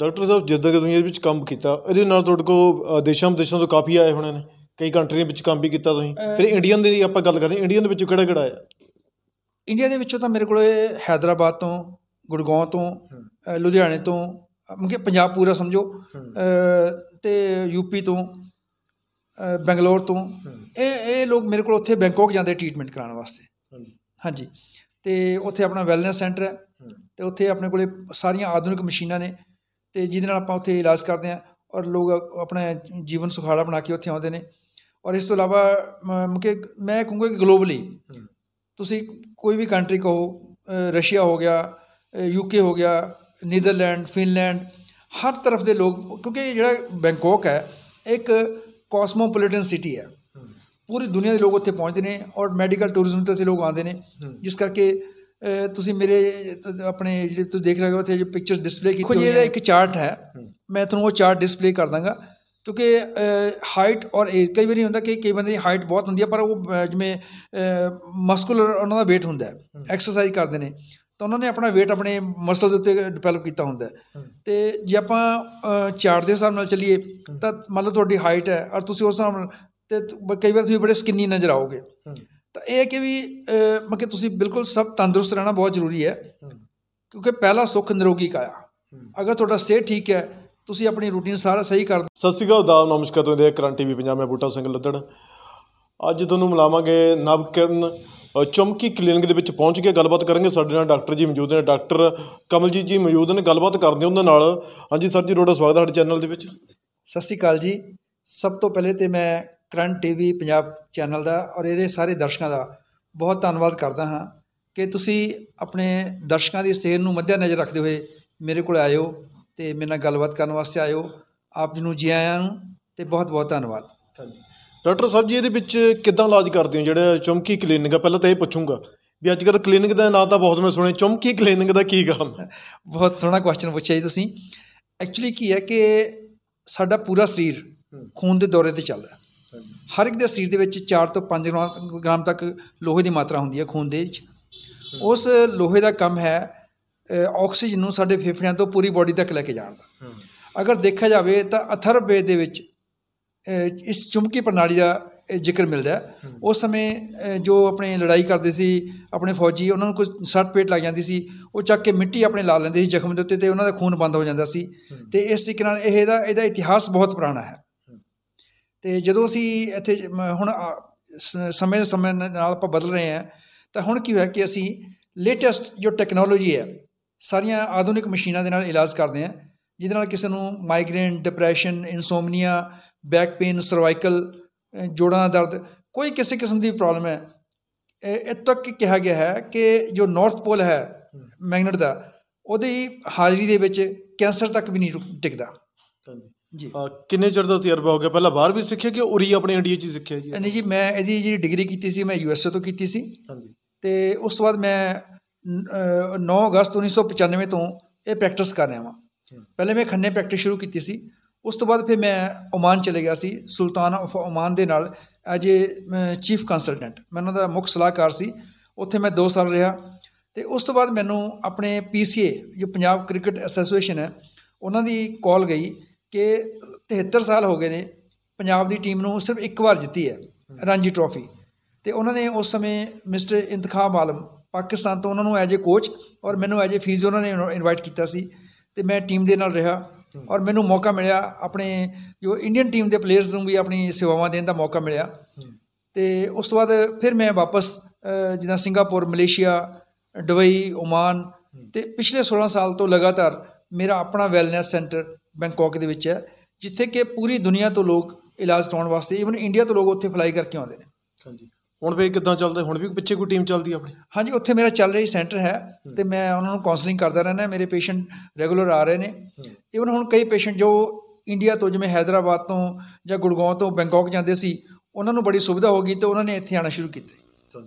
doctor ਸਾਹਿਬ ਜਿੱਦਾਂ ਕਿ ਤੁਸੀਂ ਇਹਦੇ ਵਿੱਚ ਕੰਮ ਕੀਤਾ ਇਹਦੇ ਨਾਲ ਤੁਹਾਡੇ ਕੋਲ ਦੇਸ਼ਾਂ ਵਿਦੇਸ਼ਾਂ ਤੋਂ ਕਾਫੀ ਆਏ ਹੋਣੇ ਨੇ ਕਈ ਕੰਟਰੀਆਂ ਵਿੱਚ ਕੰਮ ਵੀ ਕੀਤਾ ਤੁਸੀਂ ਫਿਰ ਇੰਡੀਅਨ ਦੀ ਆਪਾਂ ਗੱਲ ਕਰਦੇ ਇੰਡੀਅਨ ਦੇ ਵਿੱਚੋਂ ਕਿਹੜਾ ਕਿਹੜਾ ਆਇਆ ਇੰਡੀਆ ਦੇ ਵਿੱਚੋਂ ਤਾਂ ਮੇਰੇ ਕੋਲ ਹైదరాబాద్ ਤੋਂ ਗੁਰਗਾਉਂ ਤੋਂ ਲੁਧਿਆਣੇ ਤੋਂ ਮਗੇ ਪੰਜਾਬ ਪੂਰਾ ਸਮਝੋ ਤੇ ਯੂਪੀ ਤੋਂ ਬੰਗਲੌਰ ਤੋਂ ਇਹ ਇਹ ਲੋਕ ਮੇਰੇ ਕੋਲ ਉੱਥੇ ਬੈਂਕਾਕ ਜਾਂਦੇ ਟ੍ਰੀਟਮੈਂਟ ਕਰਾਉਣ ਵਾਸਤੇ ਹਾਂਜੀ ਤੇ ਉੱਥੇ ਆਪਣਾ ਵੈਲਨੈਸ ਸੈਂਟਰ ਹੈ ਤੇ ਉੱਥੇ ਆਪਣੇ ਕੋਲੇ ਸਾਰੀਆਂ ਆਧੁਨਿਕ ਮਸ਼ੀਨਾਂ ਨੇ ਤੇ ਜਿਹਦੇ ਨਾਲ ਆਪਾਂ ਉੱਥੇ ਇਲਾਜ ਕਰਦੇ ਆਂ ਔਰ ਲੋਕ ਆਪਣਾ ਜੀਵਨ ਸੁਖਾਲਾ ਬਣਾ ਕੇ ਉੱਥੇ ਆਉਂਦੇ ਨੇ ਔਰ ਇਸ ਤੋਂ ਇਲਾਵਾ ਮੈਂ ਕਹੂੰਗਾ ਕਿ ਗਲੋਬਲੀ ਤੁਸੀਂ ਕੋਈ ਵੀ ਕੰਟਰੀ ਕਹੋ ਰਸ਼ੀਆ ਹੋ ਗਿਆ ਯੂਕੇ ਹੋ ਗਿਆ ਨੀਦਰਲੈਂਡ ਫਿਨਲੈਂਡ ਹਰ ਤਰਫ ਦੇ ਲੋਕ ਕਿਉਂਕਿ ਜਿਹੜਾ ਬੈਂਕਾਕ ਹੈ ਇੱਕ ਕਾਸਮੋਪੋਲੀਟਨ ਸਿਟੀ ਹੈ ਪੂਰੀ ਦੁਨੀਆ ਦੇ ਲੋਕ ਉੱਥੇ ਪਹੁੰਚਦੇ ਨੇ ਔਰ ਮੈਡੀਕਲ ਟੂਰਿਜ਼ਮ ਤੇ ਉੱਥੇ ਲੋਕ ਆਉਂਦੇ ਨੇ ਜਿਸ ਕਰਕੇ ਤੁਸੀਂ ਮੇਰੇ ਆਪਣੇ ਜਿਹੜੇ ਤੁਸੀਂ ਦੇਖ ਰਹੇ ਹੋ ਤੇ ਜੋ ਪਿਕਚਰ ਡਿਸਪਲੇ ਕੀਤੀ ਹੋਈ ਹੈ ਇਹਦਾ ਇੱਕ ਚਾਰਟ ਹੈ ਮੈਂ ਤੁਹਾਨੂੰ ਉਹ ਚਾਰਟ ਡਿਸਪਲੇ ਕਰ ਦਾਂਗਾ ਕਿਉਂਕਿ ਹਾਈਟ ਔਰ ਏਜ ਕਈ ਵਾਰੀ ਹੁੰਦਾ ਕਿ ਕਈ ਬੰਦੇ ਦੀ ਹਾਈਟ ਬਹੁਤ ਹੁੰਦੀ ਹੈ ਪਰ ਉਹ ਜਿਵੇਂ ਮਸਕੂਲਰ ਉਹਨਾਂ ਦਾ weight ਹੁੰਦਾ ਹੈ ਐਕਸਰਸਾਈਜ਼ ਕਰਦੇ ਨੇ ਤਾਂ ਉਹਨਾਂ ਨੇ ਆਪਣਾ weight ਆਪਣੇ ਮਸਲ ਦੇ ਉੱਤੇ ਡਿਵੈਲਪ ਕੀਤਾ ਹੁੰਦਾ ਤੇ ਜੇ ਆਪਾਂ ਚਾਰਟ ਦੇ ਹਿਸਾਬ ਨਾਲ ਚੱਲੀਏ ਤਾਂ ਮੰਨ ਲਓ ਤੁਹਾਡੀ ਹਾਈਟ ਹੈ ਔਰ ਤੁਸੀਂ ਉਸ ਹਿਸਾਬ ਨਾਲ ਤੇ ਕਈ ਵਾਰ ਤੁਸੀਂ ਬੜੇ ਸਕਿਨੀ ਨਜ਼ਰ ਆਓਗੇ ਤਾਂ ਇਹ ਹੈ ਕਿ ਵੀ ਮੈਂ ਕਿ ਤੁਸੀਂ ਬਿਲਕੁਲ ਸਭ ਤੰਦਰੁਸਤ ਰਹਿਣਾ ਬਹੁਤ ਜ਼ਰੂਰੀ ਹੈ ਕਿਉਂਕਿ ਪਹਿਲਾ ਸੁੱਖ ਨਿਰੋਗੀ ਕਾਇਆ ਅਗਰ ਤੁਹਾਡਾ ਸਿਹਤ ਠੀਕ ਹੈ ਤੁਸੀਂ ਆਪਣੀ ਰੂਟੀਨ ਸਾਰਾ ਸਹੀ ਕਰ ਸਤਿ ਸ਼੍ਰੀ ਅਕਾਲ ਦਾ ਨਮਸਕਾਰ ਤੁਹਾਡੇ ਕਰੰਟ ਟੀਵੀ ਪੰਜਾਬ ਮੈਂ ਬੂਟਾ ਸਿੰਘ ਲੱਦੜ ਅੱਜ ਤੁਹਾਨੂੰ ਮਿਲਾਵਾਂਗੇ ਨਵਕਿਰਨ ਚਮਕੀ ਕਲੀਨਿਕ ਦੇ ਵਿੱਚ ਪਹੁੰਚ ਕੇ ਗੱਲਬਾਤ ਕਰਾਂਗੇ ਸਾਡੇ ਨਾਲ ਡਾਕਟਰ ਜੀ ਮੌਜੂਦ ਨੇ ਡਾਕਟਰ ਕਮਲਜੀਤ ਜੀ ਮੌਜੂਦ ਨੇ ਗੱਲਬਾਤ ਕਰਦੇ ਉਹਨਾਂ ਨਾਲ ਹਾਂਜੀ ਸਰ ਜੀ ਤੁਹਾਡਾ ਸਵਾਗਤ ਹੈ ਸਾਡੇ ਚੈਨਲ ਦੇ ਵਿੱਚ ਸਤਿ ਸ਼੍ਰੀ ਅਕਾਲ ਜੀ ਸਭ ਤੋਂ ਪਹਿਲੇ ਤੇ ਮੈਂ ਕਰੰਟ ਟੀਵੀ ਪੰਜਾਬ ਚੈਨਲ ਦਾ ਔਰ ਇਹਦੇ ਸਾਰੇ ਦਰਸ਼ਕਾਂ ਦਾ ਬਹੁਤ ਧੰਨਵਾਦ ਕਰਦਾ ਹਾਂ ਕਿ ਤੁਸੀਂ ਆਪਣੇ ਦਰਸ਼ਕਾਂ ਦੀ ਸਿਹਤ ਨੂੰ ਮੱਦੇ ਨਜ਼ਰ ਰੱਖਦੇ ਹੋਏ ਮੇਰੇ ਕੋਲ ਆਇਓ ਤੇ ਮੇਰੇ ਨਾਲ ਗੱਲਬਾਤ ਕਰਨ ਵਾਸਤੇ ਆਇਓ ਆਪ ਜੀ ਨੂੰ ਜੀ ਆਇਆਂ ਨੂੰ ਤੇ ਬਹੁਤ ਬਹੁਤ ਧੰਨਵਾਦ ਡਾਕਟਰ ਸਾਹਿਬ ਜੀ ਇਹਦੇ ਵਿੱਚ ਕਿੱਦਾਂ ਇਲਾਜ ਕਰਦੇ ਹੋ ਜਿਹੜਾ ਚਮਕੀ ਕਲੀਨਿਕ ਆ ਪਹਿਲਾਂ ਤਾਂ ਇਹ ਪੁੱਛੂੰਗਾ ਵੀ ਅੱਜ ਕੱਲ ਕਲੀਨਿਕ ਦਾ ਨਾਮ ਤਾਂ ਬਹੁਤ ਮੈਂ ਸੁਣਿਆ ਚਮਕੀ ਕਲੀਨਿਕ ਦਾ ਕੀ ਕੰਮ ਹੈ ਬਹੁਤ ਸੋਹਣਾ ਕੁਐਸਚਨ ਪੁੱਛਿਆ ਜੀ ਤੁਸੀਂ ਐਕਚੁਅਲੀ ਕੀ ਹੈ ਕਿ ਸਾਡਾ ਪੂਰਾ ਸਰੀਰ ਖੂਨ ਦੇ ਦੌਰੇ ਤੇ ਚੱਲਦਾ ਹੈ ਹਰ ਇੱਕ ਦੇ ਸਰੀਰ ਦੇ ਵਿੱਚ 4 ਤੋਂ 5 ਗ੍ਰਾਮ ਤੱਕ ਲੋਹੇ ਦੀ ਮਾਤਰਾ ਹੁੰਦੀ ਹੈ ਖੂਨ ਦੇ ਵਿੱਚ ਉਸ ਲੋਹੇ ਦਾ ਕੰਮ ਹੈ ਆਕਸੀਜਨ ਨੂੰ ਸਾਡੇ ਫੇਫੜਿਆਂ ਤੋਂ ਪੂਰੀ ਬਾਡੀ ਤੱਕ ਲੈ ਕੇ ਜਾਣ ਦਾ ਅਗਰ ਦੇਖਿਆ ਜਾਵੇ ਤਾਂ ਅਥਰਵੇ ਦੇ ਵਿੱਚ ਇਸ ਚੁੰਬਕੀ ਪ੍ਰਣਾਲੀ ਦਾ ਜ਼ਿਕਰ ਮਿਲਦਾ ਉਸ ਸਮੇਂ ਜੋ ਆਪਣੇ ਲੜਾਈ ਕਰਦੇ ਸੀ ਆਪਣੇ ਫੌਜੀ ਉਹਨਾਂ ਨੂੰ ਕੋਈ ਸੱਟ ਪੇਟ ਲੱਗ ਜਾਂਦੀ ਸੀ ਉਹ ਚੱਕ ਕੇ ਮਿੱਟੀ ਆਪਣੇ ਲਾ ਲੈਂਦੇ ਸੀ ਜ਼ਖਮ ਦੇ ਉੱਤੇ ਤੇ ਉਹਨਾਂ ਦਾ ਖੂਨ ਬੰਦ ਹੋ ਜਾਂਦਾ ਸੀ ਤੇ ਇਸ ਤਰੀਕੇ ਨਾਲ ਇਹ ਇਹਦਾ ਇਤਿਹਾਸ ਬਹੁਤ ਪੁਰਾਣਾ ਹੈ ਤੇ ਜਦੋਂ ਅਸੀਂ ਇੱਥੇ ਹੁਣ ਸਮੇਂ ਦੇ ਸਮੇਂ ਨਾਲ ਆਪਾਂ ਬਦਲ ਰਹੇ ਹਾਂ ਤਾਂ ਹੁਣ ਕੀ ਹੋਇਆ ਕਿ ਅਸੀਂ ਲੇਟੈਸਟ ਜੋ ਟੈਕਨੋਲੋਜੀ ਹੈ ਸਾਰੀਆਂ ਆਧੁਨਿਕ ਮਸ਼ੀਨਾਂ ਦੇ ਨਾਲ ਇਲਾਜ ਕਰਦੇ ਹਾਂ ਜਿਹਦੇ ਨਾਲ ਕਿਸੇ ਨੂੰ migraine depression insomnia back pain cervical ਜੋੜਾਂ ਦਾ ਦਰਦ ਕੋਈ ਕਿਸੇ ਕਿਸਮ ਦੀ ਪ੍ਰੋਬਲਮ ਹੈ ਇਹ ਤੱਕ ਕਿਹਾ ਗਿਆ ਹੈ ਕਿ ਜੋ ਨਾਰਥ ਪੋਲ ਹੈ ਮੈਗਨੇਟ ਦਾ ਉਹਦੀ ਹਾਜ਼ਰੀ ਦੇ ਵਿੱਚ ਕੈਂਸਰ ਤੱਕ ਵੀ ਨਹੀਂ ਟਿਕਦਾ ਹਾਂਜੀ ਜੀ ਕਿੰਨੇ ਚਿਰ ਦਾ ਤਜਰਬਾ ਹੋ ਗਿਆ ਪਹਿਲਾਂ ਬਾਹਰ ਵੀ ਸਿੱਖਿਆ ਕਿ ਉਰੀ ਆਪਣੇ ਇੰਡੀਆ 'ਚ ਸਿੱਖਿਆ ਜੀ ਨਹੀਂ ਜੀ ਮੈਂ ਇਹਦੀ ਜਿਹੜੀ ਡਿਗਰੀ ਕੀਤੀ ਸੀ ਮੈਂ ਯੂਐਸਏ ਤੋਂ ਕੀਤੀ ਸੀ ਹਾਂਜੀ ਤੇ ਉਸ ਤੋਂ ਬਾਅਦ ਮੈਂ 9 ਅਗਸਤ 1995 ਤੋਂ ਇਹ ਪ੍ਰੈਕਟਿਸ ਕਰ ਰਿਹਾ ਹਾਂ ਪਹਿਲੇ ਮੈਂ ਖੰਨੇ ਪ੍ਰੈਕਟਿਸ ਸ਼ੁਰੂ ਕੀਤੀ ਸੀ ਉਸ ਤੋਂ ਬਾਅਦ ਫਿਰ ਮੈਂ ਓਮਾਨ ਚਲੇ ਗਿਆ ਸੀ ਸੁਲਤਾਨ ਆਫ ਓਮਾਨ ਦੇ ਨਾਲ ਐਜ ਏ ਚੀਫ ਕੰਸਲਟੈਂਟ ਮੈਂ ਉਹਨਾਂ ਦਾ ਮੁੱਖ ਸਲਾਹਕਾਰ ਸੀ ਉੱਥੇ ਮੈਂ 2 ਸਾਲ ਰਿਹਾ ਤੇ ਉਸ ਤੋਂ ਬਾਅਦ ਮੈਨੂੰ ਆਪਣੇ ਪੀਸੀਏ ਜੋ ਪੰਜਾਬ ਕ੍ਰਿਕਟ ਐਸੋਸੀਏਸ਼ਨ ਹੈ ਉਹਨਾਂ ਦੀ ਕਾਲ ਗਈ ਕਿ 73 ਸਾਲ ਹੋ ਗਏ ਨੇ ਪੰਜਾਬ ਦੀ ਟੀਮ ਨੂੰ ਸਿਰਫ ਇੱਕ ਵਾਰ ਜਿੱਤੀ ਹੈ ਰਣਜੀ ਟਰੋਫੀ ਤੇ ਉਹਨਾਂ ਨੇ ਉਸ ਸਮੇਂ ਮਿਸਟਰ ਇੰਤਖਾਬ ਆਲਮ ਪਾਕਿਸਤਾਨ ਤੋਂ ਉਹਨਾਂ ਨੂੰ ਐਜ ਅ ਕੋਚ ਔਰ ਮੈਨੂੰ ਐਜ ਅ ਫੀਜ਼ ਉਹਨਾਂ ਨੇ ਇਨਵਾਈਟ ਕੀਤਾ ਸੀ ਤੇ ਮੈਂ ਟੀਮ ਦੇ ਨਾਲ ਰਿਹਾ ਔਰ ਮੈਨੂੰ ਮੌਕਾ ਮਿਲਿਆ ਆਪਣੇ ਜੋ ਇੰਡੀਅਨ ਟੀਮ ਦੇ ਪਲੇਅਰਸ ਨੂੰ ਵੀ ਆਪਣੀ ਸੇਵਾਵਾਂ ਦੇਣ ਦਾ ਮੌਕਾ ਮਿਲਿਆ ਤੇ ਉਸ ਤੋਂ ਬਾਅਦ ਫਿਰ ਮੈਂ ਵਾਪਸ ਜਿੱਦਾਂ ਸਿੰਗਾਪੁਰ ਮਲੇਸ਼ੀਆ ਦੁਬਈ ਓਮਾਨ ਤੇ ਪਿਛਲੇ 16 ਸਾਲ ਤੋਂ ਲਗਾਤਾਰ ਮੇਰਾ ਆਪਣਾ ਵੈਲਨੈਸ ਸੈਂਟਰ ਬੈਂਕਾਕ ਦੇ ਵਿੱਚ ਹੈ ਜਿੱਥੇ ਕਿ ਪੂਰੀ ਦੁਨੀਆ ਤੋਂ ਲੋਕ ਇਲਾਜ ਕਰਾਉਣ ਵਾਸਤੇ ਇਵਨ ਇੰਡੀਆ ਤੋਂ ਲੋਕ ਉੱਥੇ ਫਲਾਈ ਕਰਕੇ ਆਉਂਦੇ ਨੇ ਹਾਂਜੀ ਹੁਣ ਵੀ ਕਿੱਦਾਂ ਚੱਲਦਾ ਹੁਣ ਵੀ ਪਿੱਛੇ ਕੋਈ ਟੀਮ ਚੱਲਦੀ ਆਪਣੀ ਹਾਂਜੀ ਉੱਥੇ ਮੇਰਾ ਚੱਲ ਰਹੀ ਸੈਂਟਰ ਹੈ ਤੇ ਮੈਂ ਉਹਨਾਂ ਨੂੰ ਕਾਉਂਸਲਿੰਗ ਕਰਦਾ ਰਹਿੰਦਾ ਮੇਰੇ ਪੇਸ਼ੈਂਟ ਰੈਗੂਲਰ ਆ ਰਹੇ ਨੇ ਇਵਨ ਹੁਣ ਕਈ ਪੇਸ਼ੈਂਟ ਜੋ ਇੰਡੀਆ ਤੋਂ ਜਿਵੇਂ ਹైదరాబాద్ ਤੋਂ ਜਾਂ ਗੁੜਗਾਉਂ ਤੋਂ ਬੈਂਕਾਕ ਜਾਂਦੇ ਸੀ ਉਹਨਾਂ ਨੂੰ ਬੜੀ ਸੁਵਿਧਾ ਹੋ ਗਈ ਤੇ ਉਹਨਾਂ ਨੇ ਇੱਥੇ ਆਣਾ ਸ਼ੁਰੂ ਕੀਤਾ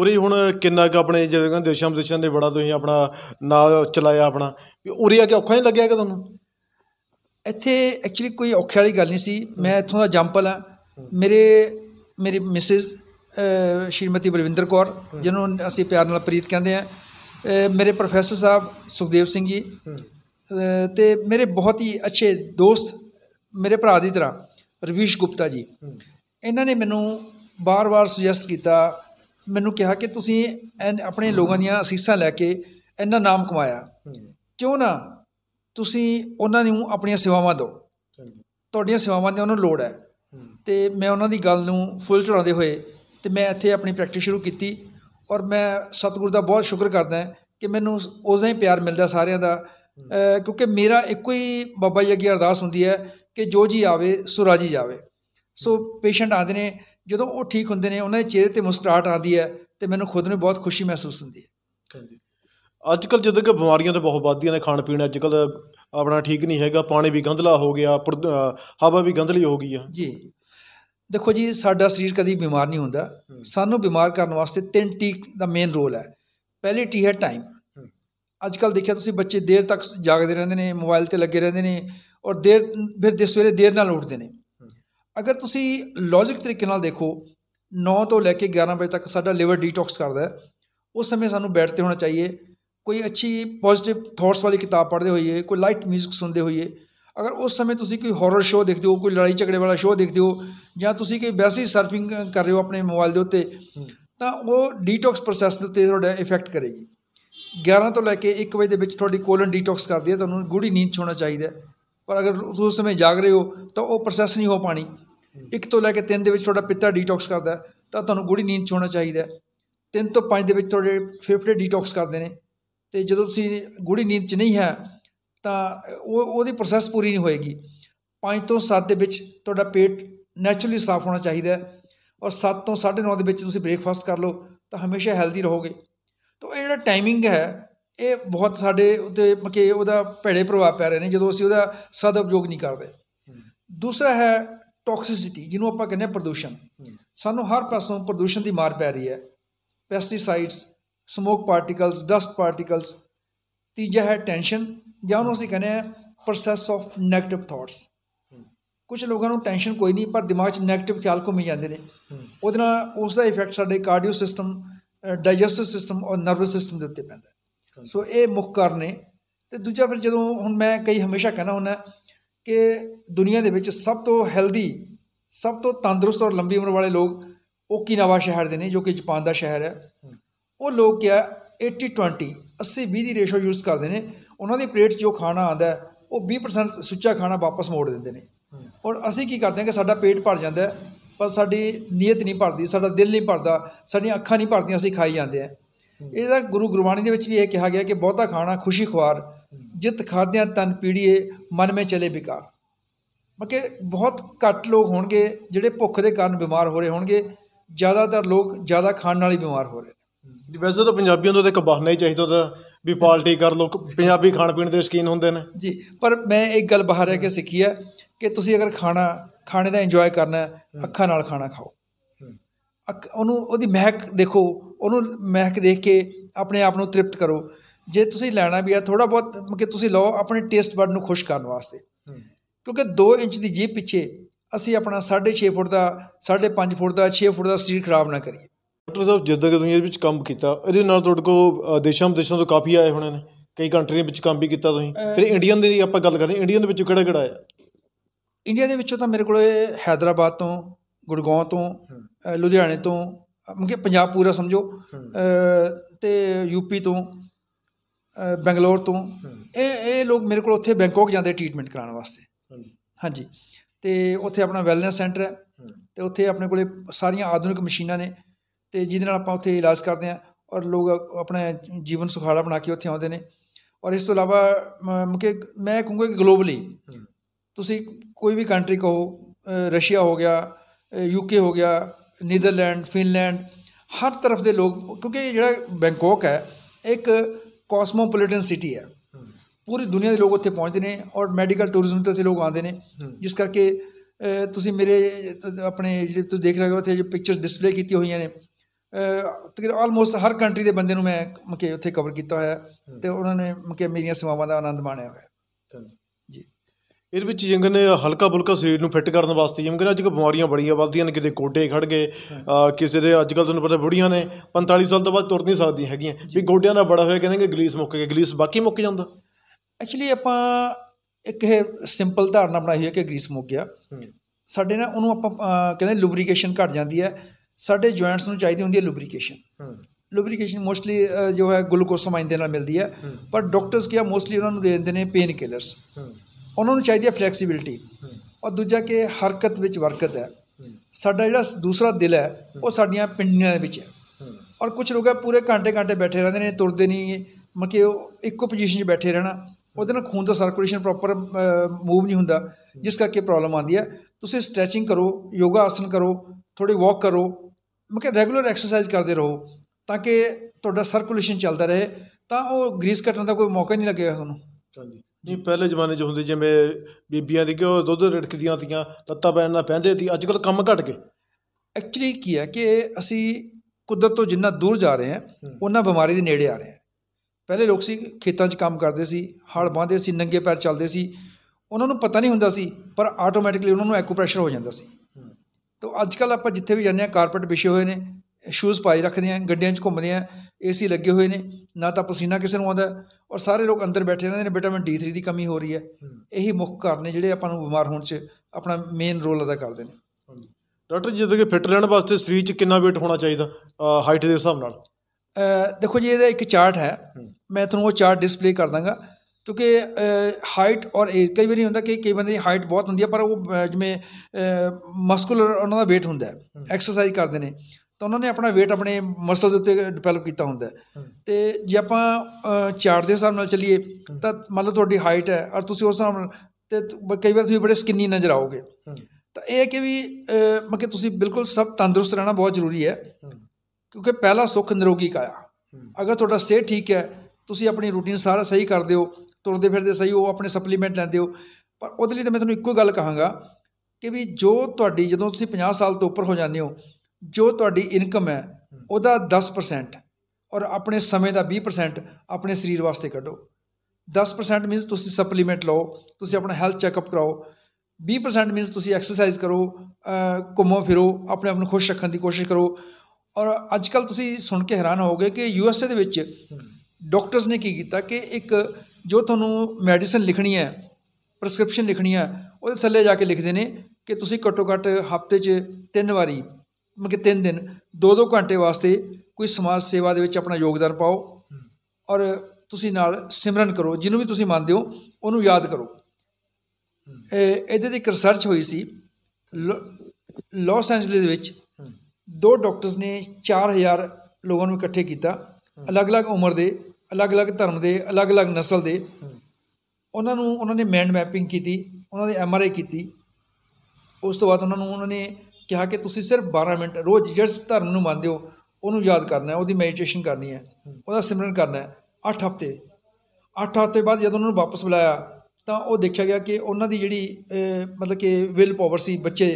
ਉਰੇ ਹੁਣ ਕਿੰਨਾ ਕੁ ਆਪਣੇ ਜਿਹੜੇ ਦੇਸ਼ਾਂ ਵਿਦੇਸ਼ਾਂ ਦੇ ਬੜਾ ਤੁਸੀਂ ਆਪਣਾ ਨਾਲ ਚਲਾਇਆ ਆਪਣਾ ਵੀ ਉਰੇ ਆ ਕੇ ਔਖਾ ਹੀ ਲੱਗਿਆ ਕਿ ਤੁਹਾਨੂੰ ਇੱਥੇ ਐਕਚੁਅਲੀ ਕੋਈ ਔਖੇ ਵਾਲੀ ਗੱਲ ਨਹੀਂ ਸੀ ਮੈਂ ਇੱਥੋਂ ਦਾ ਜੰਪਲ ਆ ਮੇਰੇ ਮੇਰੀ ਮਿਸਿਸ ਸ਼੍ਰੀਮਤੀ ਬਲਵਿੰਦਰ ਕੌਰ ਜਿਹਨੂੰ ਅਸੀਂ ਪਿਆਰ ਨਾਲ ਪ੍ਰੀਤ ਕਹਿੰਦੇ ਆ ਮੇਰੇ ਪ੍ਰੋਫੈਸਰ ਸਾਹਿਬ ਸੁਖਦੇਵ ਸਿੰਘ ਜੀ ਤੇ ਮੇਰੇ ਬਹੁਤ ਹੀ ਅੱਛੇ ਦੋਸਤ ਮੇਰੇ ਭਰਾ ਦੀ ਤਰ੍ਹਾਂ ਰਵੀਸ਼ ਗੁਪਤਾ ਜੀ ਇਹਨਾਂ ਨੇ ਮੈਨੂੰ ਬਾਰ-ਬਾਰ ਸੁਜੈਸਟ ਕੀਤਾ ਮੈਨੂੰ ਕਿਹਾ ਕਿ ਤੁਸੀਂ ਆਪਣੇ ਲੋਕਾਂ ਦੀਆਂ ਅਸੀਸਾਂ ਲੈ ਕੇ ਇੰਨਾ ਨਾਮ ਕਮਾਇਆ ਕਿਉਂ ਨਾ ਤੁਸੀਂ ਉਹਨਾਂ ਨੂੰ ਆਪਣੀਆਂ ਸੇਵਾਵਾਂ ਦਿਓ ਤੁਹਾਡੀਆਂ ਸੇਵਾਵਾਂ ਦੀ ਉਹਨਾਂ ਨੂੰ ਲੋੜ ਹੈ ਤੇ ਮੈਂ ਉਹਨਾਂ ਦੀ ਗੱਲ ਨੂੰ ਫੁੱਲ ਚੜਾਉਂਦੇ ਹੋਏ ਤੇ ਮੈਂ ਇੱਥੇ ਆਪਣੀ ਪ੍ਰੈਕਟਿਸ ਸ਼ੁਰੂ ਕੀਤੀ ਔਰ ਮੈਂ ਸਤਿਗੁਰ ਦਾ ਬਹੁਤ ਸ਼ੁਕਰ ਕਰਦਾ ਹਾਂ ਕਿ ਮੈਨੂੰ ਉਸਦਾ ਹੀ ਪਿਆਰ ਮਿਲਦਾ ਸਾਰਿਆਂ ਦਾ ਕਿਉਂਕਿ ਮੇਰਾ ਇੱਕੋ ਹੀ ਬਾਬਾ ਜੀ ਅੱਗੇ ਅਰਦਾਸ ਹੁੰਦੀ ਹੈ ਕਿ ਜੋ ਜੀ ਆਵੇ ਸੋ ਰਾਜੀ ਜਾਵੇ ਸੋ ਪੇਸ਼ੈਂਟ ਆਉਂਦੇ ਨੇ ਜਦੋਂ ਉਹ ਠੀਕ ਹੁੰਦੇ ਨੇ ਉਹਨਾਂ ਦੇ ਚਿਹਰੇ ਤੇ ਮੁਸਕਰਾਹਟ ਆਉਂਦੀ ਹੈ ਤੇ ਮੈਨੂੰ ਖੁਦ ਨੂੰ ਬਹੁਤ ਖੁਸ਼ੀ ਮਹਿਸੂਸ ਹੁੰਦੀ ਹੈ ਹਾਂਜੀ ਅੱਜ ਕੱਲ ਜਦੋਂ ਕਿ ਬਿਮਾਰੀਆਂ ਤਾਂ ਬਹੁਤ ਵੱਧਦੀਆਂ ਨੇ ਖਾਣ ਪੀਣ ਅੱਜ ਕੱਲ ਆਪਣਾ ਠੀਕ ਨਹੀਂ ਹੈਗਾ ਪਾਣੀ ਵੀ ਗੰਧਲਾ ਹੋ ਗਿਆ ਹਵਾ ਵੀ ਗੰਧਲੀ ਹੋ ਗਈ ਆ ਜੀ ਦੇਖੋ ਜੀ ਸਾਡਾ ਸਰੀਰ ਕਦੀ ਬਿਮਾਰ ਨਹੀਂ ਹੁੰਦਾ ਸਾਨੂੰ ਬਿਮਾਰ ਕਰਨ ਵਾਸਤੇ ਤਿੰਨ ਟੀ ਦਾ ਮੇਨ ਰੋਲ ਹੈ ਪਹਿਲੀ ਟੀ ਹੈ ਟਾਈਮ ਅੱਜ ਕੱਲ ਦੇਖਿਆ ਤੁਸੀਂ ਬੱਚੇ ਦੇਰ ਤੱਕ ਜਾਗਦੇ ਰਹਿੰਦੇ ਨੇ ਮੋਬਾਈਲ ਤੇ ਲੱਗੇ ਰਹਿੰਦੇ ਨੇ ਔਰ ਦੇਰ ਫਿਰ ਦੇ ਸਵੇਰੇ ਦੇਰ ਨਾਲ ਉੱਠਦੇ ਨੇ ਅਗਰ ਤੁਸੀਂ ਲੌਜੀਕ ਤਰੀਕੇ ਨਾਲ ਦੇਖੋ 9 ਤੋਂ ਲੈ ਕੇ 11 ਵਜੇ ਤੱਕ ਸਾਡਾ ਲਿਵਰ ਡੀਟੌਕਸ ਕਰਦਾ ਹੈ ਉਸ ਸਮੇਂ ਸਾਨੂੰ ਬੈੱਡ 'ਤੇ ਹੋਣਾ ਚਾਹੀਏ ਕੋਈ ਅੱਛੀ ਪੋਜ਼ਿਟਿਵ ਥੌਟਸ ਵਾਲੀ ਕਿਤਾਬ ਪੜ੍ਹਦੇ ਹੋਈਏ ਕੋਈ ਲਾਈਟ 뮤직 ਸੁਣਦੇ ਹੋਈਏ ਅਗਰ ਉਸ ਸਮੇਂ ਤੁਸੀਂ ਕੋਈ ਹਾਰਰ ਸ਼ੋਅ ਦੇਖਦੇ ਹੋ ਕੋਈ ਲੜਾਈ ਝਗੜੇ ਵਾਲਾ ਸ਼ੋਅ ਦੇਖਦੇ ਹੋ ਜਾਂ ਤੁਸੀਂ ਕੋਈ ਵੈਸੀ ਸਰਫਿੰਗ ਕਰ ਰਹੇ ਹੋ ਆਪਣੇ ਮੋਬਾਈਲ ਦੇ ਉੱਤੇ ਤਾਂ ਉਹ ਡੀਟੌਕਸ ਪ੍ਰੋਸੈਸ ਦੇ ਉੱਤੇ ਤੁਹਾਡਾ ਇਫੈਕਟ ਕਰੇਗੀ 11 ਤੋਂ ਲੈ ਕੇ 1 ਵਜੇ ਦੇ ਵਿੱਚ ਤੁਹਾਡੀ ਕੋਲਨ ਡੀਟੌਕਸ ਕਰਦੀ ਹੈ ਤੁਹਾਨੂੰ ਗੂੜੀ ਨੀਂਦ ਛੋਣਾ ਚਾਹੀਦਾ ਪਰ ਅਗਰ ਉਸ ਸਮੇਂ ਜਾਗ ਰਹੇ ਹੋ ਤਾਂ ਉਹ ਪ੍ਰੋਸੈਸ ਨਹੀਂ ਹੋ ਪਾਣੀ 1 ਤੋਂ ਲੈ ਕੇ 3 ਦੇ ਵਿੱਚ ਤੁਹਾਡਾ ਪਿੱਤਾ ਡੀਟੌਕਸ ਕਰਦਾ ਤਾਂ ਤੁਹਾਨੂੰ ਗੂੜੀ ਨੀਂਦ ਛੋਣਾ ਚਾਹੀਦਾ 3 ਤੋਂ 5 ਦੇ ਵਿੱਚ ਤੁਹਾਡੇ ਫੇਫੜੇ ਡੀਟੌਕਸ ਕਰਦੇ ਨੇ ਤੇ ਜਦੋਂ ਤੁਸੀਂ ਗੂੜੀ ਨੀਂਦ 'ਚ ਨਹੀਂ ਹੈ ਤਾਂ ਉਹ ਉਹਦੀ ਪ੍ਰੋਸੈਸ ਪੂਰੀ ਨਹੀਂ ਹੋਏਗੀ 5 ਤੋਂ 7 ਦੇ ਵਿੱਚ ਤੁਹਾਡਾ ਪੇਟ ਨੇਚਰਲੀ ਸਾਫ਼ ਹੋਣਾ ਚਾਹੀਦਾ ਔਰ 7 ਤੋਂ 9:30 ਦੇ ਵਿੱਚ ਤੁਸੀਂ ਬ੍ਰੇਕਫਾਸਟ ਕਰ ਲਓ ਤਾਂ ਹਮੇਸ਼ਾ ਹੈਲਦੀ ਰਹੋਗੇ ਤਾਂ ਇਹ ਜਿਹੜਾ ਟਾਈਮਿੰਗ ਹੈ ਇਹ ਬਹੁਤ ਸਾਡੇ ਉਤੇ ਕਿ ਉਹਦਾ ਭੜੇ ਪ੍ਰਭਾਵ ਪੈ ਰਹੇ ਨੇ ਜਦੋਂ ਅਸੀਂ ਉਹਦਾ ਸਦ ਉਪਯੋਗ ਨਹੀਂ ਕਰਦੇ ਦੂਸਰਾ ਹੈ ਟੌਕਸਿਸਿਟੀ ਜਿਹਨੂੰ ਆਪਾਂ ਕਹਿੰਦੇ ਪ੍ਰਦੂਸ਼ਣ ਸਾਨੂੰ ਹਰ ਪਾਸੋਂ ਪ੍ਰਦੂਸ਼ਣ ਦੀ ਮਾਰ ਪੈ ਰਹੀ ਹੈ pesticides smoke particles dust particles ਤੀਜਾ ਹੈ ਟੈਨਸ਼ਨ ਜਾਂ ਉਹਨੂੰ ਅਸੀਂ ਕਹਿੰਦੇ ਆ ਪ੍ਰੋਸੈਸ ਆਫ 네ਗੇਟਿਵ ਥਾਟਸ ਕੁਝ ਲੋਕਾਂ ਨੂੰ ਟੈਨਸ਼ਨ ਕੋਈ ਨਹੀਂ ਪਰ ਦਿਮਾਗ 'ਚ 네ਗੇਟਿਵ ਖਿਆਲ ਘੁੰਮੀ ਜਾਂਦੇ ਨੇ ਉਹਦੇ ਨਾਲ ਉਸ ਦਾ ਇਫੈਕਟ ਸਾਡੇ ਕਾਰਡੀਓ ਸਿਸਟਮ ਡਾਈਜੈਸਟਿਵ ਸਿਸਟਮ ਔਰ ਨਰਵਸ ਸਿਸਟਮ ਦੇ ਉੱਤੇ ਪੈਂਦਾ ਸੋ ਇਹ ਮੁੱਖ ਕਾਰਨ ਨੇ ਤੇ ਦੂਜਾ ਫਿਰ ਜਦੋਂ ਹੁਣ ਮੈਂ ਕਈ ਹਮੇਸ਼ਾ ਕਹਿਣਾ ਹੁੰਦਾ ਕਿ ਦੁਨੀਆ ਦੇ ਵਿੱਚ ਸਭ ਤੋਂ ਹੈਲਦੀ ਸਭ ਤੋਂ ਤੰਦਰੁਸਤ ਔਰ ਲੰਬੀ ਉਮਰ ਵਾਲੇ ਲੋਕ ਓਕੀਨਾਵਾ ਸ਼ਹਿਰ ਦੇ ਨੇ ਜੋ ਕਿ ਜਾਪਾਨ ਦਾ ਸ਼ਹਿਰ ਹੈ ਉਹ ਲੋਕ ਕਿਹਾ 80 20 80 20 ਦੀ ਰੇਸ਼ੋ ਯੂਜ਼ ਕਰਦੇ ਨੇ ਉਹਨਾਂ ਦੀ ਪਲੇਟ 'ਚ ਜੋ ਖਾਣਾ ਆਂਦਾ ਉਹ 20% ਸੁੱਚਾ ਖਾਣਾ ਵਾਪਸ ਮੋੜ ਦਿੰਦੇ ਨੇ ਔਰ ਅਸੀਂ ਕੀ ਕਰਦੇ ਹਾਂ ਕਿ ਸਾਡਾ ਪੇਟ ਭਰ ਜਾਂਦਾ ਪਰ ਸਾਡੀ ਨੀਅਤ ਨਹੀਂ ਭਰਦੀ ਸਾਡਾ ਦਿਲ ਨਹੀਂ ਭਰਦਾ ਸਾਡੀਆਂ ਅੱਖਾਂ ਨਹੀਂ ਭਰਦੀਆਂ ਅਸੀਂ ਖਾਈ ਜਾਂਦੇ ਆ ਇਹਦਾ ਗੁਰੂ ਗੁਰਬਾਣੀ ਦੇ ਵਿੱਚ ਵੀ ਇਹ ਕਿਹਾ ਗਿਆ ਕਿ ਬਹੁਤਾ ਖਾਣਾ ਖੁਸ਼ੀ ਖੁਆਰ ਜਿਤ ਖਾਦਿਆਂ ਤਨ ਪੀੜੀਏ ਮਨ ਵਿੱਚ ਚਲੇ ਵਿਕਾਰ ਮਕੇ ਬਹੁਤ ਘੱਟ ਲੋਕ ਹੋਣਗੇ ਜਿਹੜੇ ਭੁੱਖ ਦੇ ਕਾਰਨ ਬਿਮਾਰ ਹੋ ਰਹੇ ਹੋਣਗੇ ਜ਼ਿਆਦਾਤਰ ਲੋਕ ਜ਼ਿਆਦਾ ਖਾਣ ਨਾਲ ਹੀ ਬਿਮਾਰ ਹੋ ਰਹੇ ਵੈਸੇ ਤਾਂ ਪੰਜਾਬੀਆਂ ਨੂੰ ਤਾਂ ਇੱਕ ਬਹਾਨਾ ਹੀ ਚਾਹੀਦਾ ਤਾਂ ਵੀ ਪਾਰਟੀ ਕਰ ਲੋ ਪੰਜਾਬੀ ਖਾਣ ਪੀਣ ਦੇ ਸ਼ਕੀਨ ਹੁੰਦੇ ਨੇ ਜੀ ਪਰ ਮੈਂ ਇੱਕ ਗੱਲ ਬਾਹਰ ਆ ਕੇ ਸਿੱਖੀ ਹੈ ਕਿ ਤੁਸੀਂ ਅਗਰ ਖਾਣਾ ਖਾਣੇ ਦਾ ਇੰਜੋਏ ਕਰਨਾ ਅੱਖਾਂ ਨਾਲ ਖਾਣਾ ਖਾਓ ਉਹਨੂੰ ਉਹਦੀ ਮਹਿਕ ਦੇਖੋ ਉਹਨੂੰ ਮਹਿਕ ਦੇਖ ਕੇ ਆਪਣੇ ਆਪ ਨੂੰ ਤ੍ਰਿਪਤ ਕਰੋ ਜੇ ਤੁਸੀਂ ਲੈਣਾ ਵੀ ਆ ਥੋੜਾ ਬਹੁਤ ਕਿ ਤੁਸੀਂ ਲਓ ਆਪਣੇ ਟੇਸਟ ਬਡ ਨੂੰ ਖੁਸ਼ ਕਰਨ ਵਾਸਤੇ ਕਿਉਂਕਿ 2 ਇੰਚ ਦੀ ਜੀਬ ਪਿੱਛੇ ਅਸੀਂ ਆਪਣਾ 6.5 ਫੁੱਟ ਦਾ 5.5 ਫੁੱਟ ਦਾ 6 ਫੁੱਟ ਦਾ ਸਰੀਰ ਖਰਾਬ ਨਾ ਕਰੀਏ ਡਾਕਟਰ ਸਾਹਿਬ ਜਿੱਦਾਂ ਕਿ ਤੁਸੀਂ ਇਹਦੇ ਵਿੱਚ ਕੰਮ ਕੀਤਾ ਇਹਦੇ ਨਾਲ ਤੁਹਾਡੇ ਕੋਲ ਦੇਸ਼ਾਂ ਵਿਦੇਸ਼ਾਂ ਤੋਂ ਕਾਫੀ ਆਏ ਹੋਣੇ ਨੇ ਕਈ ਕੰਟਰੀਆਂ ਵਿੱਚ ਕੰਮ ਵੀ ਕੀਤਾ ਤੁਸੀਂ ਫਿਰ ਇੰਡੀਅਨ ਦੀ ਆਪਾਂ ਗੱਲ ਕਰਦੇ ਇੰਡੀਅਨ ਦੇ ਵਿੱਚੋਂ ਕਿਹੜਾ ਕਿਹੜਾ ਆਇਆ ਇੰਡੀਆ ਦੇ ਵਿੱਚੋਂ ਤਾਂ ਮੇਰੇ ਕੋਲ ਹైదరాబాద్ ਤੋਂ ਗੁਰਗਾਉਂ ਤੋਂ ਲੁਧਿਆਣੇ ਤੋਂ ਮੁਕੇ ਪੰਜਾਬ ਪੂਰਾ ਸਮਝੋ ਤੇ ਯੂਪੀ ਤੋਂ ਬੰਗਲੌਰ ਤੋਂ ਇਹ ਇਹ ਲੋਕ ਮੇਰੇ ਕੋਲ ਉੱਥੇ ਬੈਂਕਾਕ ਜਾਂਦੇ ਟ੍ਰੀਟਮੈਂਟ ਕਰਾਉਣ ਵਾਸਤੇ ਹਾਂਜੀ ਤੇ ਉੱਥੇ ਆਪਣਾ ਵੈਲਨੈਸ ਸੈਂਟਰ ਹੈ ਤੇ ਉੱਥੇ ਆਪਣੇ ਕੋਲੇ ਸਾਰੀਆਂ ਆਧੁਨਿਕ ਮਸ਼ੀਨਾਂ ਨੇ ਤੇ ਜਿਹਦੇ ਨਾਲ ਆਪਾਂ ਉੱਥੇ ਇਲਾਜ ਕਰਦੇ ਆਂ ਔਰ ਲੋਕ ਆਪਣਾ ਜੀਵਨ ਸੁਖਾਲਾ ਬਣਾ ਕੇ ਉੱਥੇ ਆਉਂਦੇ ਨੇ ਔਰ ਇਸ ਤੋਂ ਇਲਾਵਾ ਮੈਂ ਕਹੂੰਗਾ ਕਿ ਗਲੋਬਲੀ ਤੁਸੀਂ ਕੋਈ ਵੀ ਕੰਟਰੀ ਕਹੋ ਰਸ਼ੀਆ ਹੋ ਗਿਆ ਯੂਕੇ ਹੋ ਗਿਆ ਨੀਦਰਲੈਂਡ ਫਿਨਲੈਂਡ ਹਰ ਤਰਫ ਦੇ ਲੋਕ ਕਿਉਂਕਿ ਜਿਹੜਾ ਬੈਂਕਾਕ ਹੈ ਇੱਕ ਕਾਸਮੋਪੋਲੀਟਨ ਸਿਟੀ ਹੈ ਪੂਰੀ ਦੁਨੀਆ ਦੇ ਲੋਕ ਉੱਥੇ ਪਹੁੰਚਦੇ ਨੇ ਔਰ ਮੈਡੀਕਲ ਟੂਰਿਜ਼ਮ ਤੇ ਉੱਥੇ ਲੋਕ ਆਉਂਦੇ ਨੇ ਜਿਸ ਕਰਕੇ ਤੁਸੀਂ ਮੇਰੇ ਆਪਣੇ ਜਿਹੜੇ ਤੁਸੀਂ ਦੇਖ ਰਹੇ ਹੋ ਉੱਥੇ ਜੋ ਪਿਕਚਰਸ ਡਿਸਪਲੇ ਕੀਤੀ ਹੋਈਆਂ ਨੇ ਤਕਰੀਬ ਆਲਮੋਸਟ ਹਰ ਕੰਟਰੀ ਦੇ ਬੰਦੇ ਨੂੰ ਮੈਂ ਮਕੇ ਉੱਥੇ ਕਵਰ ਕੀਤਾ ਹੋਇਆ ਤੇ ਉਹਨਾਂ ਨੇ ਮਕੇ ਮੇਰੀਆਂ ਸੇਵਾਵਾਂ ਦਾ ਆਨੰਦ ਮਾਣਿਆ ਹੋਇਆ ਜੀ ਇਹਦੇ ਵਿੱਚ ਜਿੰਗ ਨੇ ਹਲਕਾ ਬੁਲਕਾ ਸਰੀਰ ਨੂੰ ਫਿੱਟ ਕਰਨ ਵਾਸਤੇ ਜਿੰਗ ਨੇ ਅੱਜ ਕੱਲ ਬਿਮਾਰੀਆਂ ਬੜੀਆਂ ਵੱਧਦੀਆਂ ਨੇ ਕਿਤੇ ਗੋਡੇ ਖੜ ਗਏ ਕਿਸੇ ਦੇ ਅੱਜ ਕੱਲ ਤੁਹਾਨੂੰ ਪਤਾ ਬੁੜੀਆਂ ਨੇ 45 ਸਾਲ ਤੋਂ ਬਾਅਦ ਤੁਰ ਨਹੀਂ ਸਕਦੀਆਂ ਹੈਗੀਆਂ ਵੀ ਗੋਡਿਆਂ ਦਾ ਬੜਾ ਹੋਇਆ ਕਹਿੰਦੇ ਕਿ ਗਲੀਸ ਮੁੱਕ ਗਿਆ ਗਲੀਸ ਬਾਕੀ ਮੁੱਕ ਜਾਂਦਾ ਐਕਚੁਅਲੀ ਆਪਾਂ ਇੱਕ ਇਹ ਸਿੰਪਲ ਧਾਰਨਾ ਬਣਾਈ ਹੈ ਕਿ ਗਰੀਸ ਮੁੱਕ ਗਿਆ ਸਾਡੇ ਨਾਲ ਉਹਨੂੰ ਆਪਾਂ ਕਹਿੰਦੇ ਲੁਬਰੀਕੇਸ਼ਨ ਘਟ ਜਾਂਦੀ ਹੈ ਸਾਡੇ ਜੁਆਇੰਟਸ ਨੂੰ ਚਾਹੀਦੀ ਹੁੰਦੀ ਹੈ ਲੁਬਰੀਕੇਸ਼ਨ ਲੁਬਰੀਕੇਸ਼ਨ ਮੋਸਟਲੀ ਜੋ ਹੈ ਗਲੂਕੋਸਾਮਾਈਨ ਦੇ ਨਾਲ ਮਿਲਦੀ ਹੈ ਪਰ ਡਾਕਟਰਸ ਕੀ ਆ ਮੋਸਟਲੀ ਉਹਨਾਂ ਨੂੰ ਦੇ ਦਿੰਦੇ ਨੇ ਪੇਨ ਕਿਲਰਸ ਉਹਨਾਂ ਨੂੰ ਚਾਹੀਦੀ ਹੈ ਫਲੈਕਸੀਬਿਲਟੀ ਔਰ ਦੂਜਾ ਕਿ ਹਰਕਤ ਵਿੱਚ ਵਰਕਤ ਹੈ ਸਾਡਾ ਜਿਹੜਾ ਦੂਸਰਾ ਦਿਲ ਹੈ ਉਹ ਸਾਡੀਆਂ ਪਿੰਡੀਆਂ ਦੇ ਵਿੱਚ ਹੈ ਔਰ ਕੁਝ ਲੋਕ ਹੈ ਪੂਰੇ ਘੰਟੇ ਘੰਟੇ ਬੈਠੇ ਰਹਿੰਦੇ ਨੇ ਤੁਰਦੇ ਨਹੀਂ ਮਕਿ ਉਹ ਇੱਕੋ ਪੋਜੀਸ਼ਨ 'ਚ ਬੈਠੇ ਰਹਿਣਾ ਉਹਦੇ ਨਾਲ ਖੂਨ ਦਾ ਸਰਕੂਲੇਸ਼ਨ ਪ੍ਰੋਪਰ ਮੂਵ ਨਹੀਂ ਹੁੰਦਾ ਜਿਸ ਕਰਕੇ ਪ੍ਰੋਬਲਮ ਆਉਂਦੀ ਹੈ ਤੁਸੀਂ ਸਟ੍ਰੈਚਿੰਗ ਕਰੋ ਯੋਗਾ ਆਸਨ ਕਰੋ ਥੋੜੀ ਵਾਕ ਕਰੋ ਮੈਂ ਕਿਹਾ ਰੈਗੂਲਰ ਐਕਸਰਸਾਈਜ਼ ਕਰਦੇ ਰਹੋ ਤਾਂ ਕਿ ਤੁਹਾਡਾ ਸਰਕੂਲੇਸ਼ਨ ਚੱਲਦਾ ਰਹੇ ਤਾਂ ਉਹ ਗ੍ਰੀਸ ਘਟਣ ਦਾ ਕੋਈ ਮੌਕਾ ਨਹੀਂ ਲੱਗੇਗਾ ਤੁਹਾਨੂੰ ਹਾਂਜੀ ਜੀ ਪਹਿਲੇ ਜ਼ਮਾਨੇ 'ਚ ਹੁੰਦੇ ਜਿਵੇਂ ਬੀਬੀਆਂ ਦੇ ਕਿ ਉਹ ਦੁੱਧ ਰਿੜਕਦੀਆਂ ਤੀਆਂ ਲੱਤਾਂ ਪੈਣ ਨਾਲ ਪੈਂਦੇ ਸੀ ਅੱਜ ਕੱਲ ਕੰਮ ਘਟ ਗਏ ਐਕਚੁਅਲੀ ਕੀ ਹੈ ਕਿ ਅਸੀਂ ਕੁਦਰਤ ਤੋਂ ਜਿੰਨਾ ਦੂਰ ਜਾ ਰਹੇ ਹਾਂ ਉਹਨਾਂ ਬਿਮਾਰੀ ਦੇ ਨੇੜੇ ਆ ਰਹੇ ਹਾਂ ਪਹਿਲੇ ਲੋਕ ਸੀ ਖੇਤਾਂ 'ਚ ਕੰਮ ਕਰਦੇ ਸੀ ਹਲ ਬਾਂਦੇ ਸੀ ਨੰਗੇ ਪੈਰ ਚੱਲਦੇ ਸੀ ਉਹਨਾਂ ਨੂੰ ਪਤਾ ਨਹੀਂ ਹੁੰਦਾ ਸੀ ਪਰ ਆਟੋਮੈਟਿਕਲੀ ਉਹਨਾਂ ਨੂੰ ਐਕੂਪ੍ਰੈਸ਼ਰ ਹੋ ਜਾਂਦਾ ਸੀ ਤੋ ਅੱਜ ਕੱਲ ਆਪਾਂ ਜਿੱਥੇ ਵੀ ਜਾਂਦੇ ਆ ਕਾਰਪਟ ਵਿਛੇ ਹੋਏ ਨੇ ਸ਼ੂਜ਼ ਪਾਈ ਰੱਖਦੇ ਆ ਗੱਡੀਆਂ 'ਚ ਘੁੰਮਦੇ ਆ ਏਸੀ ਲੱਗੇ ਹੋਏ ਨੇ ਨਾ ਤਾਂ ਪਸੀਨਾ ਕਿਸੇ ਨੂੰ ਆਉਂਦਾ ਔਰ ਸਾਰੇ ਲੋਕ ਅੰਦਰ ਬੈਠੇ ਰਹਿੰਦੇ ਨੇ ਵਿਟਾਮਿਨ D3 ਦੀ ਕਮੀ ਹੋ ਰਹੀ ਹੈ ਇਹੀ ਮੁੱਖ ਕਾਰਨ ਨੇ ਜਿਹੜੇ ਆਪਾਂ ਨੂੰ ਬਿਮਾਰ ਹੋਣ 'ਚ ਆਪਣਾ ਮੇਨ ਰੋਲ ਅਦਾ ਕਰਦੇ ਨੇ ਡਾਕਟਰ ਜੀ ਜਦੋਂ ਕਿ ਫਿੱਟ ਰਹਿਣ ਵਾਸਤੇ ਸਰੀਰ 'ਚ ਕਿੰਨਾ weight ਹੋਣਾ ਚਾਹੀਦਾ ਹਾਈਟ ਦੇ ਹਿਸਾਬ ਨਾਲ ਦੇਖੋ ਜੀ ਇਹਦਾ ਇੱਕ ਚਾਰਟ ਹੈ ਮੈਂ ਤੁਹਾਨੂੰ ਉਹ ਚਾਰਟ ਡਿਸਪਲੇ ਕਰ ਦਾਂਗਾ ਕਿਉਂਕਿ ਹਾਈਟ ਔਰ ਏਜ ਕਈ ਵਾਰੀ ਹੁੰਦਾ ਕਿ ਕਈ ਬੰਦੇ ਦੀ ਹਾਈਟ ਬਹੁਤ ਹੁੰਦੀ ਹੈ ਪਰ ਉਹ ਜਿਵੇਂ ਮਸਕੂਲਰ ਉਹਨਾਂ ਦਾ weight ਹੁੰਦਾ ਐਕਸਰਸਾਈਜ਼ ਕਰਦੇ ਨੇ ਤਾਂ ਉਹਨਾਂ ਨੇ ਆਪਣਾ weight ਆਪਣੇ ਮਸਲ ਦੇ ਉੱਤੇ ਡਿਵੈਲਪ ਕੀਤਾ ਹੁੰਦਾ ਹੈ ਤੇ ਜੇ ਆਪਾਂ ਚਾਰ ਦੇ ਹਿਸਾਬ ਨਾਲ ਚੱਲੀਏ ਤਾਂ ਮੰਨ ਲਓ ਤੁਹਾਡੀ ਹਾਈਟ ਹੈ ਔਰ ਤੁਸੀਂ ਉਸ ਹਿਸਾਬ ਨਾਲ ਤੇ ਕਈ ਵਾਰ ਤੁਸੀਂ ਬੜੇ ਸਕਿਨੀ ਨਜ਼ਰ ਆਓਗੇ ਤਾਂ ਇਹ ਕਿ ਵੀ ਮੈਂ ਕਿ ਤੁਸੀਂ ਬਿਲਕੁਲ ਸਭ ਤੰਦਰੁਸਤ ਰਹਿਣਾ ਬਹੁਤ ਜ਼ਰੂਰੀ ਹੈ ਕਿਉਂਕਿ ਪਹਿਲਾ ਸੁੱਖ ਨਿਰੋਗੀ ਕਾਇਆ ਅਗਰ ਤੁਹਾਡਾ ਸਿਹਤ ਠੀਕ ਹੈ ਤੁਸੀਂ ਆਪਣੀ ਰੂਟੀਨ ਸਾਰਾ ਸਹੀ ਕਰਦੇ ਹੋ ਤੁਰਦੇ ਫਿਰਦੇ ਸਹੀ ਉਹ ਆਪਣੇ ਸਪਲੀਮੈਂਟ ਲੈਂਦੇ ਹੋ ਪਰ ਉਹਦੇ ਲਈ ਤਾਂ ਮੈਂ ਤੁਹਾਨੂੰ ਇੱਕੋ ਗੱਲ ਕਹਾਂਗਾ ਕਿ ਵੀ ਜੋ ਤੁਹਾਡੀ ਜਦੋਂ ਤੁਸੀਂ 50 ਸਾਲ ਤੋਂ ਉੱਪਰ ਹੋ ਜਾਂਦੇ ਹੋ ਜੋ ਤੁਹਾਡੀ ਇਨਕਮ ਹੈ ਉਹਦਾ 10% ਔਰ ਆਪਣੇ ਸਮੇਂ ਦਾ 20% ਆਪਣੇ ਸਰੀਰ ਵਾਸਤੇ ਕੱਢੋ 10% ਮੀਨਸ ਤੁਸੀਂ ਸਪਲੀਮੈਂਟ ਲਓ ਤੁਸੀਂ ਆਪਣਾ ਹੈਲਥ ਚੈੱਕਅਪ ਕਰਾਓ 20% ਮੀਨਸ ਤੁਸੀਂ ਐਕਸਰਸਾਈਜ਼ ਕਰੋ ਘੁੰਮੋ ਫਿਰੋ ਆਪਣੇ ਆਪ ਨੂੰ ਖੁਸ਼ ਰੱਖਣ ਦੀ ਕੋਸ਼ਿਸ਼ ਕਰੋ ਔਰ ਅੱਜਕੱਲ ਤੁਸੀਂ ਸੁਣ ਕੇ ਹੈਰਾਨ ਹੋਗੇ ਕਿ ਯੂਐਸਏ ਦੇ ਵਿੱਚ ਡਾਕਟਰਸ ਨੇ ਕੀ ਕੀਤਾ ਕਿ ਇੱਕ ਜੋ ਤੁਹਾਨੂੰ ਮੈਡੀਸਨ ਲਿਖਣੀ ਹੈ ਪ੍ਰਸਕ੍ਰਿਪਸ਼ਨ ਲਿਖਣੀ ਹੈ ਉਹਦੇ ਥੱਲੇ ਜਾ ਕੇ ਲਿਖਦੇ ਨੇ ਕਿ ਤੁਸੀਂ ਘੱਟੋ ਘੱਟ ਹਫਤੇ 'ਚ ਤਿੰਨ ਵਾਰੀ ਮਤਲਬ ਕਿ ਤਿੰਨ ਦਿਨ ਦੋ ਦੋ ਘੰਟੇ ਵਾਸਤੇ ਕੋਈ ਸਮਾਜ ਸੇਵਾ ਦੇ ਵਿੱਚ ਆਪਣਾ ਯੋਗਦਾਨ ਪਾਓ ਔਰ ਤੁਸੀਂ ਨਾਲ ਸਿਮਰਨ ਕਰੋ ਜਿਹਨੂੰ ਵੀ ਤੁਸੀਂ ਮੰਨਦੇ ਹੋ ਉਹਨੂੰ ਯਾਦ ਕਰੋ ਇਹਦੇ ਦੀ ਰਿਸਰਚ ਹੋਈ ਸੀ ਲਾਸ ਐਂਜਲਸ ਵਿੱਚ ਦੋ ਡਾਕਟਰਸ ਨੇ 4000 ਲੋਕਾਂ ਨੂੰ ਇਕੱਠੇ ਕੀਤਾ ਅਲੱਗ-ਅਲੱਗ ਉਮਰ ਦੇ ਅਲੱਗ-ਅਲੱਗ ਧਰਮ ਦੇ ਅਲੱਗ-ਅਲੱਗ ਨਸਲ ਦੇ ਉਹਨਾਂ ਨੂੰ ਉਹਨਾਂ ਨੇ ਮੈਂਡ ਮੈਪਿੰਗ ਕੀਤੀ ਉਹਨਾਂ ਦੇ ਐਮ ਆਰ ਆਈ ਕੀਤੀ ਉਸ ਤੋਂ ਬਾਅਦ ਉਹਨਾਂ ਨੂੰ ਉਹਨਾਂ ਨੇ ਕਿਹਾ ਕਿ ਤੁਸੀਂ ਸਿਰਫ 12 ਮਿੰਟ ਰੋਜ਼ ਜਿਸ ਧਰਮ ਨੂੰ ਮੰਨਦੇ ਹੋ ਉਹਨੂੰ ਯਾਦ ਕਰਨਾ ਹੈ ਉਹਦੀ ਮੈਡੀਟੇਸ਼ਨ ਕਰਨੀ ਹੈ ਉਹਦਾ ਸਿਮਰਨ ਕਰਨਾ ਹੈ 8 ਹਫ਼ਤੇ 8 ਹਫ਼ਤੇ ਬਾਅਦ ਜਦੋਂ ਉਹਨਾਂ ਨੂੰ ਵਾਪਸ ਬੁਲਾਇਆ ਤਾਂ ਉਹ ਦੇਖਿਆ ਗਿਆ ਕਿ ਉਹਨਾਂ ਦੀ ਜਿਹੜੀ ਮਤਲਬ ਕਿ ਵਿਲ ਪਾਵਰ ਸੀ ਬੱਚੇ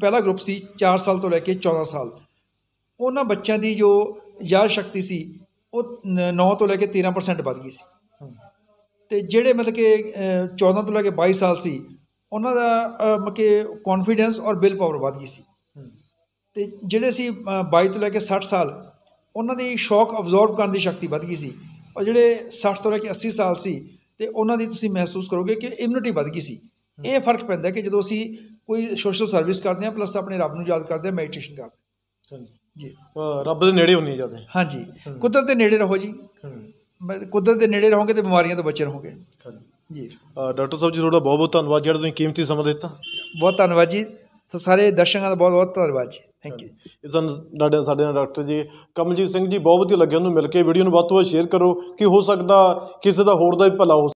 ਪਹਿਲਾ ਗਰੁੱਪ ਸੀ 4 ਸਾਲ ਤੋਂ ਲੈ ਕੇ 14 ਸਾਲ ਉਹਨਾਂ ਬੱਚਿਆਂ ਦੀ ਜੋ ਯਾਦ ਸ਼ਕਤੀ ਸੀ ਉਹ 9 ਤੋਂ ਲੈ ਕੇ 13% ਵੱਧ ਗਈ ਸੀ ਤੇ ਜਿਹੜੇ ਮਤਲਬ ਕਿ 14 ਤੋਂ ਲੈ ਕੇ 22 ਸਾਲ ਸੀ ਉਹਨਾਂ ਦਾ ਮਤਲਬ ਕਿ ਕੌਨਫੀਡੈਂਸ ਔਰ ਬਿਲ ਪਾਵਰ ਵੱਧ ਗਈ ਸੀ ਤੇ ਜਿਹੜੇ ਸੀ 22 ਤੋਂ ਲੈ ਕੇ 60 ਸਾਲ ਉਹਨਾਂ ਦੀ ਸ਼ੌਕ ਅਬਜ਼ਰਵ ਕਰਨ ਦੀ ਸ਼ਕਤੀ ਵੱਧ ਗਈ ਸੀ ਔਰ ਜਿਹੜੇ 60 ਤੋਂ ਲੈ ਕੇ 80 ਸਾਲ ਸੀ ਤੇ ਉਹਨਾਂ ਦੀ ਤੁਸੀਂ ਮਹਿਸੂਸ ਕਰੋਗੇ ਕਿ ਇਮਿਊਨਿਟੀ ਵੱਧ ਗਈ ਸੀ ਇਹ ਫਰਕ ਪੈਂਦਾ ਕਿ ਜਦੋਂ ਅਸੀਂ ਕੋਈ ਸੋਸ਼ਲ ਸਰਵਿਸ ਕਰਦੇ ਹਾਂ ਪਲੱਸ ਆਪਣੇ ਰੱਬ ਨੂੰ ਯਾਦ ਕਰਦੇ ਹਾਂ ਮੈਡੀਟੇਸ਼ਨ ਕਰਦੇ ਹਾਂ ਜੀ ਰੱਬ ਦੇ ਨੇੜੇ ਹੁੰਨੀ ਜਾਂਦੇ ਹਾਂਜੀ ਕੁਦਰਤ ਦੇ ਨੇੜੇ ਰਹੋ ਜੀ ਕੁਦਰਤ ਦੇ ਨੇੜੇ ਰਹੋਗੇ ਤੇ ਬਿਮਾਰੀਆਂ ਤੋਂ ਬਚੇ ਰਹੋਗੇ ਜੀ ਡਾਕਟਰ ਸਾਹਿਬ ਜੀ ਤੁਹਾਡਾ ਬਹੁਤ ਬਹੁਤ ਧੰਨਵਾਦ ਜਿਹੜਾ ਤੁਸੀਂ ਕੀਮਤੀ ਸਮਾਂ ਦਿੱਤਾ ਬਹੁਤ ਧੰਨਵਾਦ ਜੀ ਸਾਰੇ ਦਰਸ਼ਕਾਂ ਦਾ ਬਹੁਤ ਬਹੁਤ ਧੰਨਵਾਦ ਜੀ ਥੈਂਕ ਯੂ ਇਸ ਨਾਲ ਸਾਡੇ ਨਾਲ ਡਾਕਟਰ ਜੀ ਕਮਲਜੀਤ ਸਿੰਘ ਜੀ ਬਹੁਤ ਵਧੀਆ ਲੱਗਿਆ ਉਹਨੂੰ ਮਿਲ ਕੇ ਵੀਡੀਓ ਨੂੰ ਵੱਧ ਤੋਂ ਵੱਧ ਸ਼ੇਅਰ ਕਰੋ ਕਿ ਹੋ ਸਕਦਾ ਕਿਸੇ ਦਾ ਹੋਰ ਦਾ ਵੀ ਭਲਾ ਹੋ